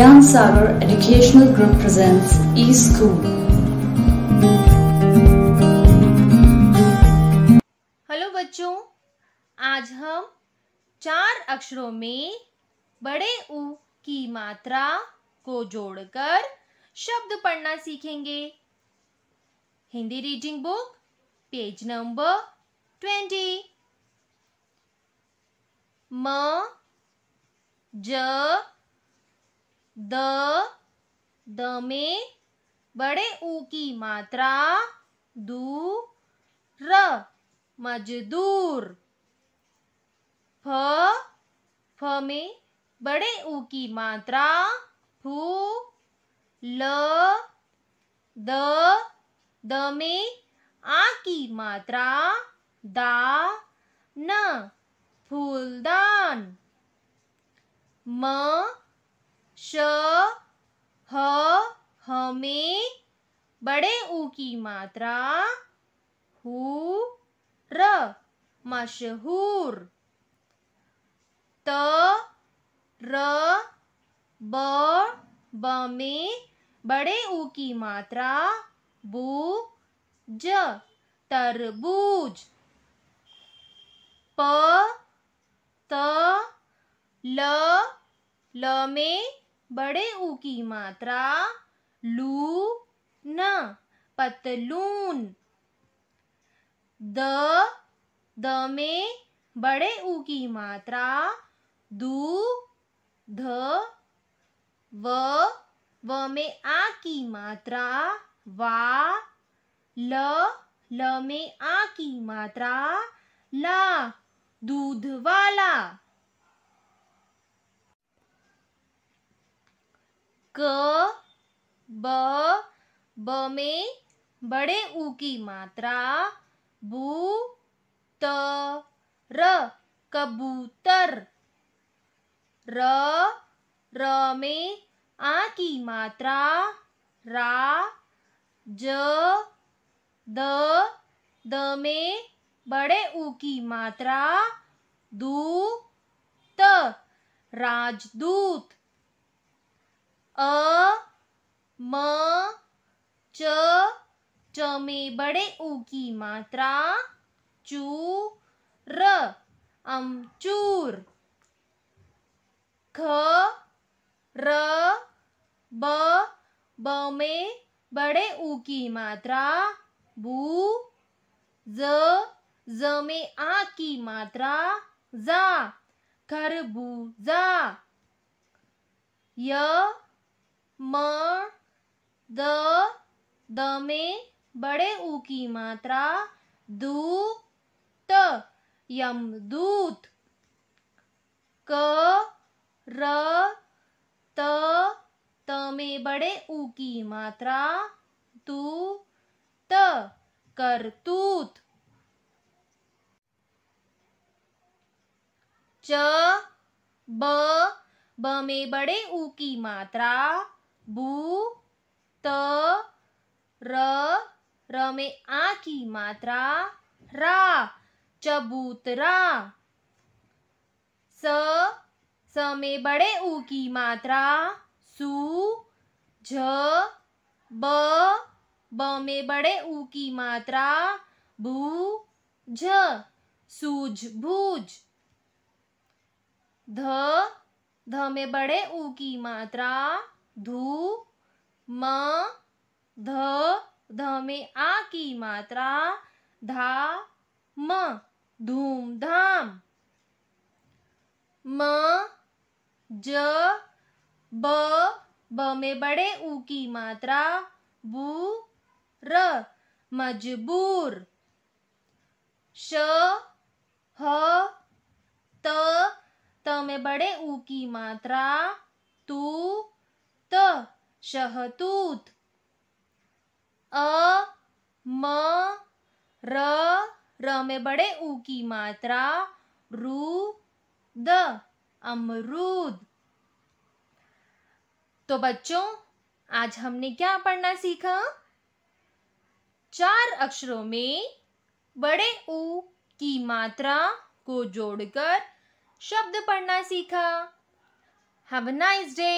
Gyan Sagar Educational Group presents eSchool. Hello बच्चों आज हम चार अक्षरों में बड़े उ की मात्रा को जोड़कर शब्द पढ़ना सीखेंगे Hindi reading book page number twenty म ज द द में बड़े ऊ की मात्रा दू र मजदूर फ फ में बड़े ऊ की मात्रा फू ल द द में आ की मात्रा दा न फूलदान म श ह ह में बड़े उ की मात्रा हु र मशहूर त र ब ब में बड़े उ की मात्रा बू ज तरबूज प त ल ल में बड़े उ की मात्रा लू न पतलून द द में बड़े उ की मात्रा दू ध व व में आ की मात्रा वा ल ल में आ की मात्रा ला दूध वाला क ब ब में बड़े उ की मात्रा बू त र कबूतर र र में आ की मात्रा रा ज द द में बड़े उ की मात्रा दू त राजदूत अ म च च में बड़े उ की मात्रा चू र अमचूर ख र ब ब में बड़े उ की मात्रा बू ज ज में आ की मात्रा जा खरबूजा य म द द में बड़े ऊ की मात्रा दू त दूत क र त त में बड़े ऊ की मात्रा तू त करतूत च ब ब में बड़े ऊ की मात्रा बू त र र में आ की मात्रा रा चबूतरा स स में बड़े ऊ की मात्रा सू झ ब ब में बड़े ऊ की मात्रा भू झ भूज ध ध में बड़े ऊ की मात्रा धू म ध ध में आ की मात्रा धा म धाम म ज ब ब में बड़े ऊ की मात्रा बू र मजबूर श ह त त में बड़े ऊ की मात्रा तू त शहतूत अ म र र में बड़े ऊ की मात्रा रू द अमरूद तो बच्चों आज हमने क्या पढ़ना सीखा चार अक्षरों में बड़े ऊ की मात्रा को जोड़कर शब्द पढ़ना सीखा हैव अ नाइस डे